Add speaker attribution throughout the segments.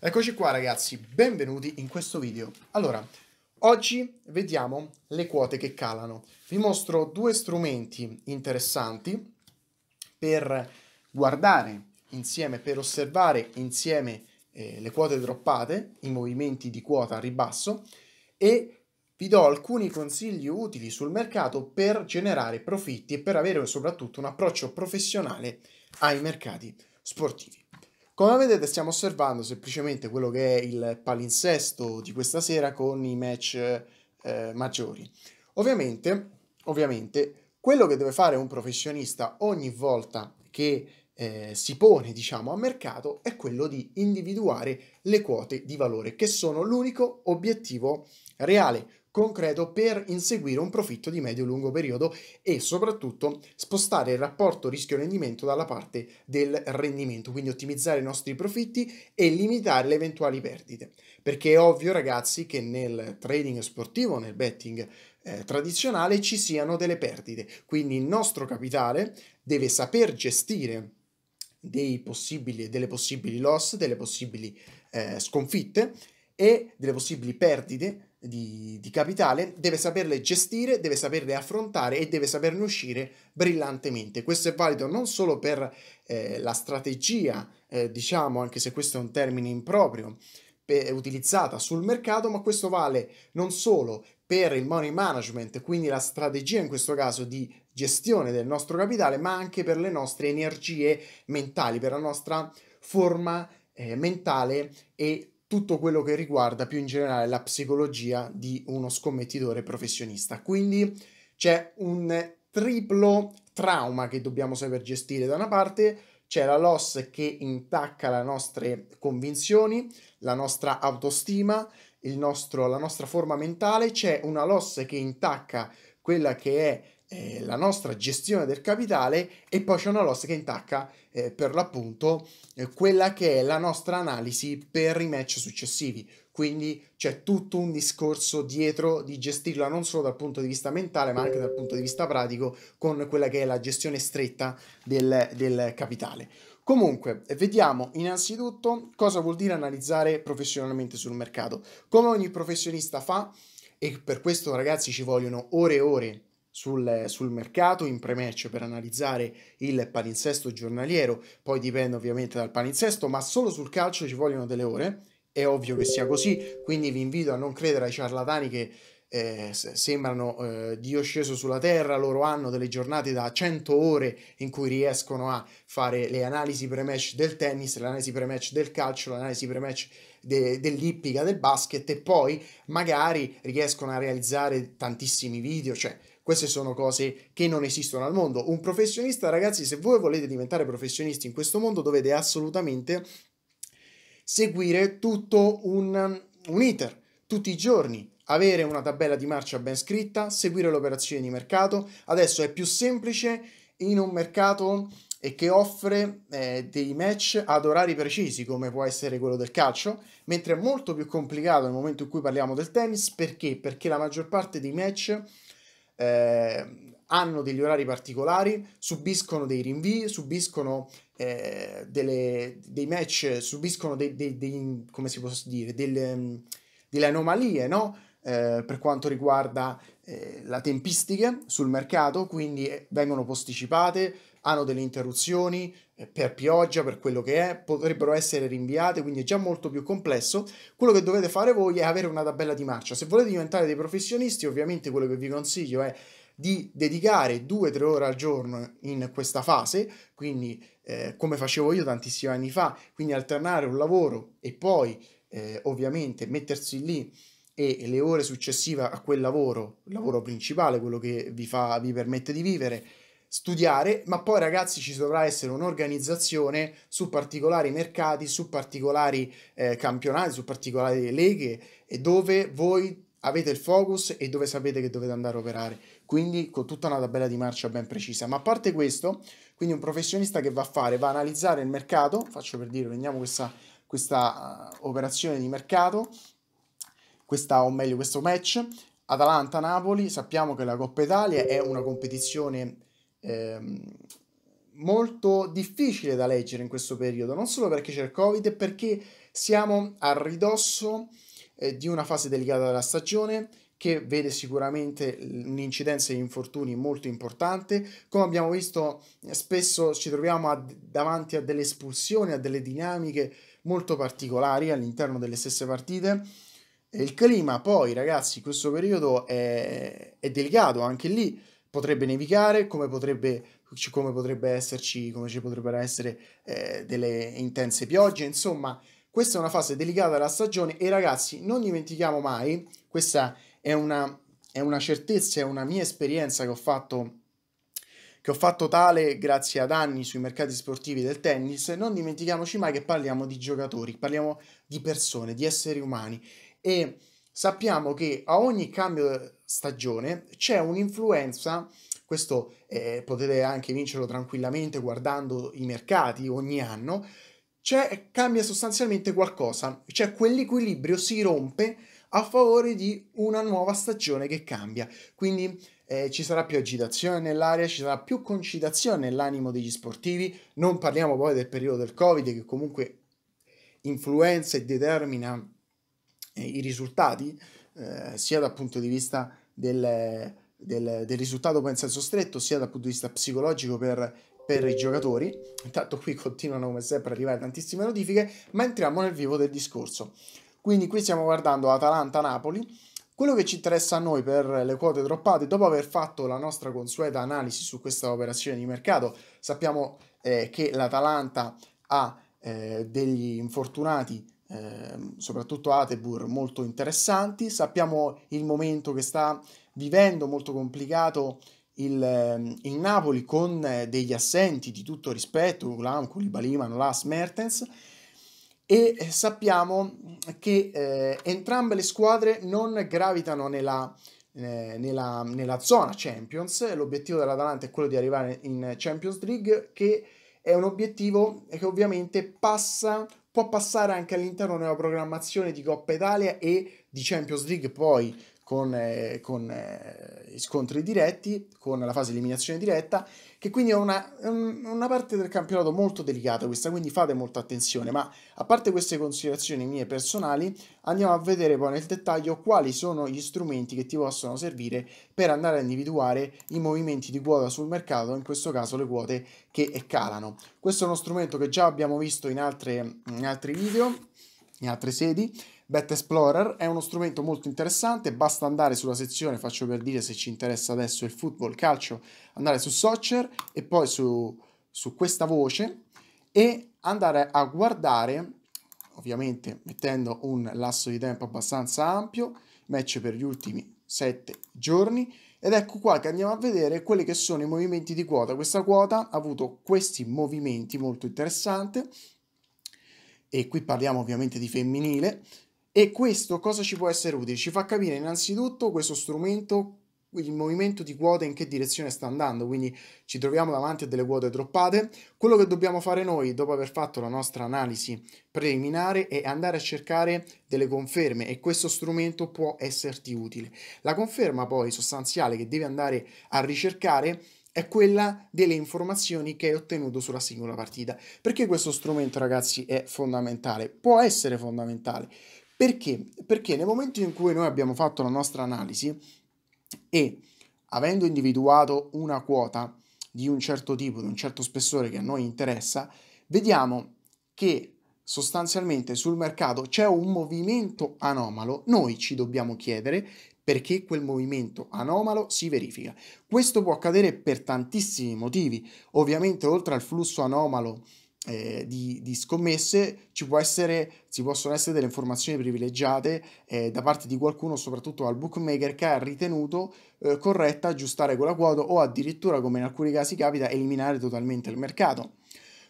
Speaker 1: Eccoci qua ragazzi, benvenuti in questo video. Allora, oggi vediamo le quote che calano. Vi mostro due strumenti interessanti per guardare insieme, per osservare insieme eh, le quote droppate, i movimenti di quota a ribasso e vi do alcuni consigli utili sul mercato per generare profitti e per avere soprattutto un approccio professionale ai mercati sportivi. Come vedete stiamo osservando semplicemente quello che è il palinsesto di questa sera con i match eh, maggiori. Ovviamente, ovviamente, quello che deve fare un professionista ogni volta che eh, si pone diciamo, a mercato è quello di individuare le quote di valore che sono l'unico obiettivo reale concreto per inseguire un profitto di medio-lungo periodo e soprattutto spostare il rapporto rischio-rendimento dalla parte del rendimento, quindi ottimizzare i nostri profitti e limitare le eventuali perdite. Perché è ovvio ragazzi che nel trading sportivo, nel betting eh, tradizionale ci siano delle perdite, quindi il nostro capitale deve saper gestire dei possibili, delle possibili loss, delle possibili eh, sconfitte e delle possibili perdite di, di, capitale, deve saperle gestire, deve saperle affrontare e deve saperne uscire brillantemente. Questo è valido non solo per eh, la strategia, eh, diciamo, anche se questo è un termine improprio, pe- utilizzata sul mercato, ma questo vale non solo per il money management, quindi la strategia in questo caso di gestione del nostro capitale, ma anche per le nostre energie mentali, per la nostra forma eh, mentale e tutto quello che riguarda più in generale la psicologia di uno scommettitore professionista. Quindi c'è un triplo trauma che dobbiamo saper gestire da una parte, c'è la loss che intacca le nostre convinzioni, la nostra autostima, nostro, la nostra forma mentale, c'è una loss che intacca quella che è eh, la nostra gestione del capitale e poi c'è una loss che intacca eh, per l'appunto eh, quella che è la nostra analisi per i match successivi quindi c'è tutto un discorso dietro di gestirla non solo dal punto di vista mentale ma anche dal punto di vista pratico con quella che è la gestione stretta del, del capitale Comunque, vediamo innanzitutto cosa vuol dire analizzare professionalmente sul mercato. Come ogni professionista fa, e per questo ragazzi ci vogliono ore e ore sul, sul, mercato in pre-match per analizzare il palinsesto giornaliero, poi dipende ovviamente dal palinsesto, ma solo sul calcio ci vogliono delle ore, è ovvio che sia così, quindi vi invito a non credere ai ciarlatani che eh, sembrano eh, Dio sceso sulla terra, loro hanno delle giornate da 100 ore in cui riescono a fare le analisi pre-match del tennis, l'analisi pre-match del calcio, l'analisi pre-match de, dell'ippica, del basket e poi magari riescono a realizzare tantissimi video, cioè queste sono cose che non esistono al mondo. Un professionista, ragazzi, se voi volete diventare professionisti in questo mondo dovete assolutamente seguire tutto un, un iter, tutti i giorni, avere una tabella di marcia ben scritta, seguire le operazioni di mercato. Adesso è più semplice in un mercato e che offre eh, dei match ad orari precisi come può essere quello del calcio, mentre è molto più complicato nel momento in cui parliamo del tennis perché? Perché la maggior parte dei match eh, hanno degli orari particolari, subiscono dei rinvii, subiscono eh, delle, dei match, subiscono dei, dei, dei, come si può dire, delle, delle anomalie, no? Eh, per quanto riguarda eh, la tempistica sul mercato, quindi eh, vengono posticipate, hanno delle interruzioni eh, per pioggia, per quello che è, potrebbero essere rinviate, quindi è già molto più complesso. Quello che dovete fare voi è avere una tabella di marcia. Se volete diventare dei professionisti, ovviamente quello che vi consiglio è di dedicare 2-3 ore al giorno in questa fase, quindi eh, come facevo io tantissimi anni fa, quindi alternare un lavoro e poi eh, ovviamente mettersi lì e le ore successive a quel lavoro, il lavoro principale, quello che vi, fa, vi permette di vivere, studiare, ma poi ragazzi ci dovrà essere un'organizzazione su particolari mercati, su particolari eh, campionati, su particolari leghe e dove voi avete il focus e dove sapete che dovete andare a operare. Quindi con tutta una tabella di marcia ben precisa. Ma a parte questo, quindi un professionista che va a fare, va a analizzare il mercato, faccio per dire, prendiamo questa, questa uh, operazione di mercato, questa, o meglio questo match, Atalanta-Napoli, sappiamo che la Coppa Italia è una competizione ehm, molto difficile da leggere in questo periodo, non solo perché c'è il Covid, e perché siamo a ridosso eh, di una fase delicata della stagione che vede sicuramente un'incidenza di infortuni molto importante. Come abbiamo visto, eh, spesso ci troviamo a, davanti a delle espulsioni, a delle dinamiche molto particolari all'interno delle stesse partite. il clima, poi, ragazzi, questo periodo è, è delicato anche lì potrebbe nevicare, come potrebbe, come potrebbe esserci, come ci potrebbero essere eh, delle intense piogge, insomma questa è una fase delicata della stagione e ragazzi non dimentichiamo mai, questa è una, è una certezza, è una mia esperienza che ho fatto che ho fatto tale grazie ad anni sui mercati sportivi del tennis, non dimentichiamoci mai che parliamo di giocatori, parliamo di persone, di esseri umani e sappiamo che a ogni cambio stagione c'è un'influenza, questo eh, potete anche vincerlo tranquillamente guardando i mercati ogni anno, c'è, cambia sostanzialmente qualcosa, cioè quell'equilibrio si rompe a favore di una nuova stagione che cambia. Quindi eh, ci sarà più agitazione nell'aria, ci sarà più concitazione nell'animo degli sportivi. Non parliamo poi del periodo del Covid che comunque influenza e determina eh, i risultati, eh, sia dal punto di vista del, del, del risultato poi in senso stretto, sia dal punto di vista psicologico per, per i giocatori. Intanto qui continuano come sempre a arrivare tantissime notifiche, ma entriamo nel vivo del discorso. Quindi qui stiamo guardando Atalanta-Napoli. Quello che ci interessa a noi per le quote droppate, dopo aver fatto la nostra consueta analisi su questa operazione di mercato, sappiamo eh, che l'Atalanta ha eh, degli infortunati Ehm, soprattutto Atebur, molto interessanti. Sappiamo il momento che sta vivendo molto complicato il, ehm, il Napoli con eh, degli assenti di tutto rispetto, Ulam, Koulibaly, Manolas, Mertens, e eh, sappiamo che eh, entrambe le squadre non gravitano nella, eh, nella, nella zona Champions. L'obiettivo dell'Atalanta è quello di arrivare in Champions League, che è un obiettivo che ovviamente passa può passare anche all'interno della programmazione di Coppa Italia e di Champions League poi con, eh, con i eh, scontri diretti, con la fase eliminazione diretta, che quindi è una, una parte del campionato molto delicata questa, quindi fate molta attenzione, ma a parte queste considerazioni mie personali, andiamo a vedere poi nel dettaglio quali sono gli strumenti che ti possono servire per andare a individuare i movimenti di quota sul mercato, in questo caso le quote che calano. Questo è uno strumento che già abbiamo visto in, altre, in altri video, in altre sedi, Bet Explorer è uno strumento molto interessante, basta andare sulla sezione, faccio per dire se ci interessa adesso il football, calcio, andare su soccer e poi su, su questa voce e andare a guardare, ovviamente mettendo un lasso di tempo abbastanza ampio, match per gli ultimi 7 giorni ed ecco qua che andiamo a vedere quelli che sono i movimenti di quota. Questa quota ha avuto questi movimenti molto interessanti e qui parliamo ovviamente di femminile e questo cosa ci può essere utile? Ci fa capire innanzitutto questo strumento il movimento di quote in che direzione sta andando, quindi ci troviamo davanti a delle quote droppate. Quello che dobbiamo fare noi dopo aver fatto la nostra analisi preliminare è andare a cercare delle conferme e questo strumento può esserti utile. La conferma poi sostanziale che devi andare a ricercare è quella delle informazioni che hai ottenuto sulla singola partita. Perché questo strumento, ragazzi, è fondamentale? Può essere fondamentale perché? Perché nel momento in cui noi abbiamo fatto la nostra analisi e avendo individuato una quota di un certo tipo, di un certo spessore che a noi interessa, vediamo che sostanzialmente sul mercato c'è un movimento anomalo, noi ci dobbiamo chiedere perché quel movimento anomalo si verifica. Questo può accadere per tantissimi motivi, ovviamente oltre al flusso anomalo eh, di, di, scommesse ci, può essere, ci possono essere delle informazioni privilegiate eh, da parte di qualcuno, soprattutto al bookmaker, che ha ritenuto eh, corretta aggiustare quella quota o addirittura, come in alcuni casi capita, eliminare totalmente il mercato.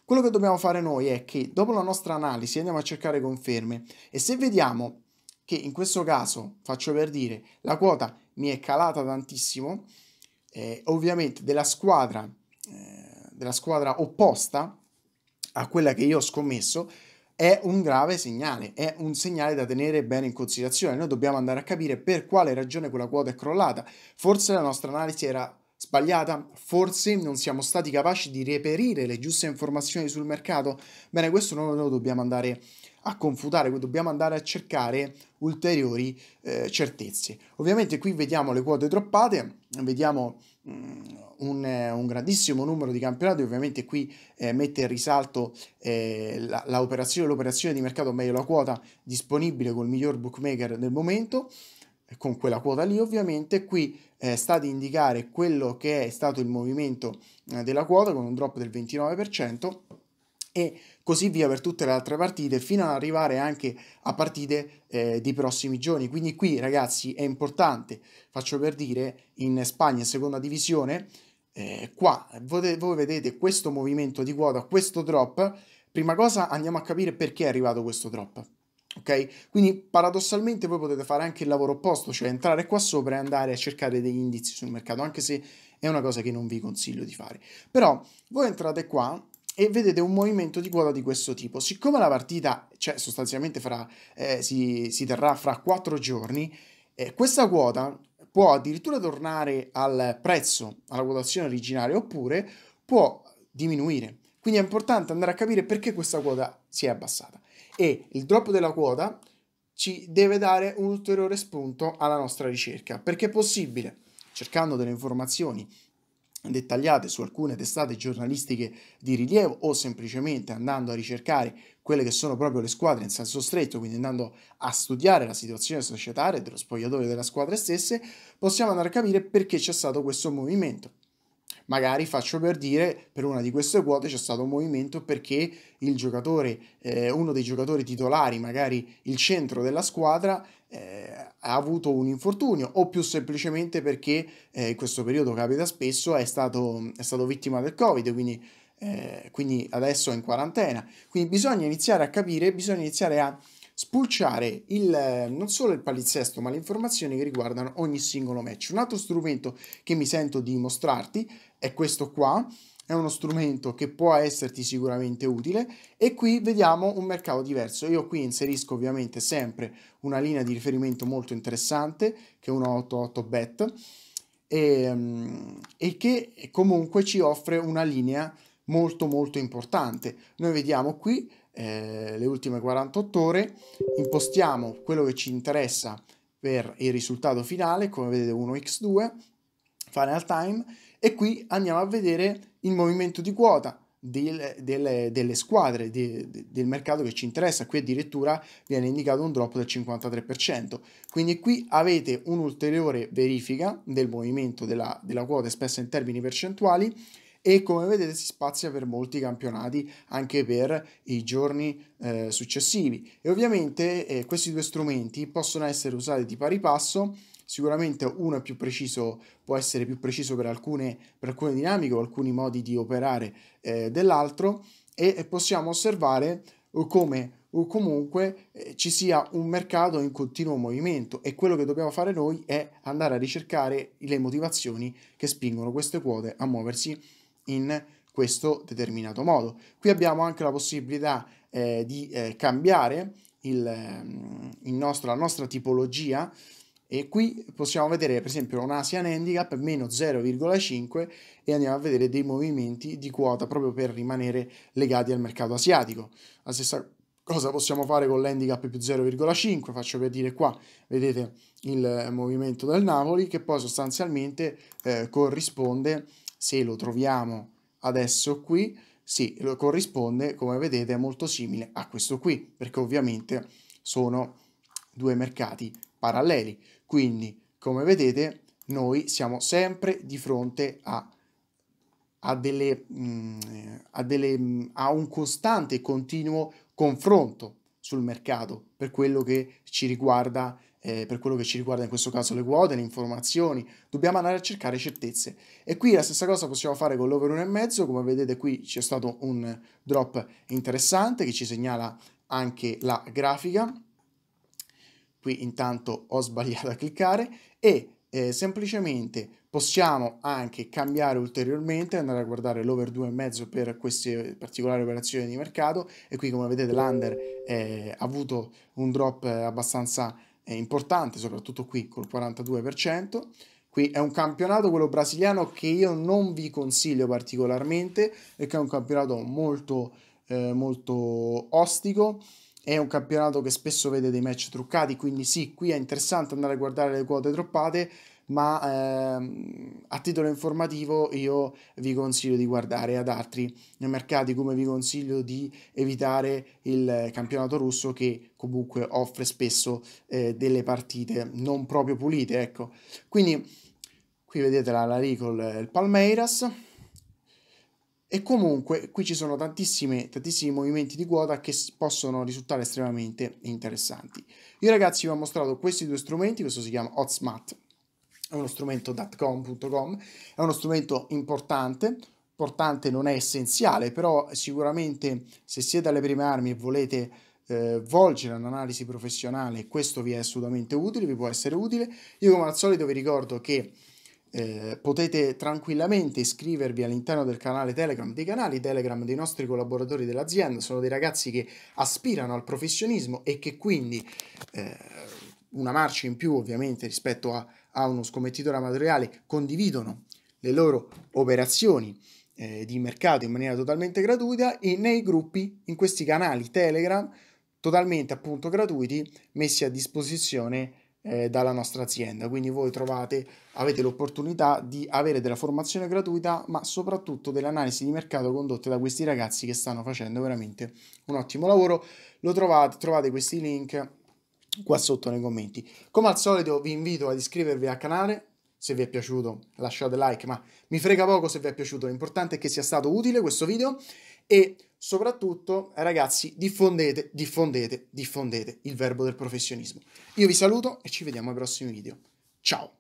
Speaker 1: Quello che dobbiamo fare noi è che dopo la nostra analisi andiamo a cercare conferme e se vediamo che in questo caso, faccio per dire, la quota mi è calata tantissimo, eh, ovviamente della squadra, eh, della squadra opposta, a quella che io ho scommesso, è un grave segnale, è un segnale da tenere bene in considerazione. Noi dobbiamo andare a capire per quale ragione quella quota è crollata. Forse la nostra analisi era sbagliata? Forse non siamo stati capaci di reperire le giuste informazioni sul mercato? Bene, questo noi lo dobbiamo andare a a confutare, dobbiamo andare a cercare ulteriori eh, certezze. Ovviamente qui vediamo le quote droppate, vediamo mh, mm, un, un, grandissimo numero di campionati, ovviamente qui eh, mette in risalto eh, l'operazione, l'operazione di mercato, o meglio la quota disponibile col miglior bookmaker del momento, eh, con quella quota lì ovviamente, qui eh, sta di indicare quello che è stato il movimento eh, della quota con un drop del 29% e così via per tutte le altre partite, fino ad arrivare anche a partite eh, dei prossimi giorni. Quindi qui ragazzi è importante, faccio per dire, in Spagna in seconda divisione, eh, qua voi vedete questo movimento di quota, questo drop, prima cosa andiamo a capire perché è arrivato questo drop. Ok? Quindi paradossalmente voi potete fare anche il lavoro opposto, cioè entrare qua sopra e andare a cercare degli indizi sul mercato, anche se è una cosa che non vi consiglio di fare. Però voi entrate qua e vedete un movimento di quota di questo tipo. Siccome la partita cioè, sostanzialmente fra, eh, si, si, terrà fra quattro giorni, eh, questa quota può addirittura tornare al prezzo, alla quotazione originaria, oppure può diminuire. Quindi è importante andare a capire perché questa quota si è abbassata. E il drop della quota ci deve dare un ulteriore spunto alla nostra ricerca, perché è possibile, cercando delle informazioni dettagliate su alcune testate giornalistiche di rilievo o semplicemente andando a ricercare quelle che sono proprio le squadre in senso stretto, quindi andando a studiare la situazione societaria dello spogliatore della squadra stessa, possiamo andare a capire perché c'è stato questo movimento. Magari faccio per dire, per una di queste quote c'è stato un movimento perché il giocatore, eh, uno dei giocatori titolari, magari il centro della squadra, eh, ha avuto un infortunio o più semplicemente perché eh, in questo periodo capita spesso è stato, è stato vittima del covid quindi, eh, quindi adesso è in quarantena quindi bisogna iniziare a capire bisogna iniziare a spulciare il, non solo il palinsesto ma le informazioni che riguardano ogni singolo match un altro strumento che mi sento di mostrarti è questo qua è uno strumento che può esserti sicuramente utile e qui vediamo un mercato diverso. Io qui inserisco ovviamente sempre una linea di riferimento molto interessante che è 188 bet e, ehm, e che comunque ci offre una linea molto molto importante. Noi vediamo qui eh, le ultime 48 ore, impostiamo quello che ci interessa per il risultato finale, come vedete 1x2, final time, e qui andiamo a vedere il movimento di quota del, delle, delle, squadre de, del mercato che ci interessa. Qui addirittura viene indicato un drop del 53%. Quindi qui avete un'ulteriore verifica del movimento della, della quota espressa in termini percentuali e come vedete si spazia per molti campionati anche per i giorni eh, successivi e ovviamente eh, questi due strumenti possono essere usati di pari passo Sicuramente uno è più preciso, può essere più preciso per alcune, per alcune dinamiche o alcuni modi di operare eh, dell'altro e possiamo osservare eh, come o eh, comunque eh, ci sia un mercato in continuo movimento e quello che dobbiamo fare noi è andare a ricercare le motivazioni che spingono queste quote a muoversi in questo determinato modo. Qui abbiamo anche la possibilità eh, di eh, cambiare il, ehm, il nostro, la nostra tipologia e qui possiamo vedere per esempio un Asian Handicap meno 0,5 e andiamo a vedere dei movimenti di quota proprio per rimanere legati al mercato asiatico. La stessa cosa possiamo fare con l'handicap più 0,5, faccio per dire qua, vedete il movimento del Napoli che poi sostanzialmente eh, corrisponde, se lo troviamo adesso qui, sì, lo corrisponde come vedete è molto simile a questo qui, perché ovviamente sono due mercati paralleli. Quindi, come vedete, noi siamo sempre di fronte a, a, delle, mm, a, delle, mm, a un costante e continuo confronto sul mercato per quello che ci riguarda eh, per quello che ci riguarda in questo caso le quote, le informazioni, dobbiamo andare a cercare certezze. E qui la stessa cosa possiamo fare con l'over 1,5, come vedete qui c'è stato un drop interessante che ci segnala anche la grafica qui intanto ho sbagliato a cliccare e eh, semplicemente possiamo anche cambiare ulteriormente andare a guardare l'over 2,5 per queste particolari operazioni di mercato e qui come vedete l'under eh, ha avuto un drop abbastanza eh, importante soprattutto qui col 42% Qui è un campionato, quello brasiliano, che io non vi consiglio particolarmente, perché è un campionato molto, eh, molto ostico, è un campionato che spesso vede dei match truccati, quindi sì, qui è interessante andare a guardare le quote droppate, ma ehm, a titolo informativo io vi consiglio di guardare ad altri mercati, come vi consiglio di evitare il campionato russo che comunque offre spesso eh, delle partite non proprio pulite, ecco. Quindi qui vedete la, la Ricol, il Palmeiras, e comunque qui ci sono tantissimi movimenti di quota che possono risultare estremamente interessanti. Io ragazzi vi ho mostrato questi due strumenti, questo si chiama Hotsmat, è uno strumento .com.com, è uno strumento importante, importante non è essenziale, però sicuramente se siete alle prime armi e volete eh, volgere un'analisi professionale questo vi è assolutamente utile, vi può essere utile. Io come al solito vi ricordo che eh, potete tranquillamente iscrivervi all'interno del canale Telegram, dei canali Telegram dei nostri collaboratori dell'azienda, sono dei ragazzi che aspirano al professionismo e che quindi eh, una marcia in più ovviamente rispetto a, a uno scommettitore amatoriale condividono le loro operazioni eh, di mercato in maniera totalmente gratuita e nei gruppi, in questi canali Telegram totalmente appunto gratuiti messi a disposizione eh, dalla nostra azienda. Quindi voi trovate, avete l'opportunità di avere della formazione gratuita, ma soprattutto dell'analisi di mercato condotta da questi ragazzi che stanno facendo veramente un ottimo lavoro. Lo trovate, trovate questi link qua sotto nei commenti. Come al solito vi invito ad iscrivervi al canale, se vi è piaciuto lasciate like, ma mi frega poco se vi è piaciuto, l'importante è che sia stato utile questo video e soprattutto ragazzi diffondete, diffondete, diffondete il verbo del professionismo. Io vi saluto e ci vediamo ai prossimi video. Ciao!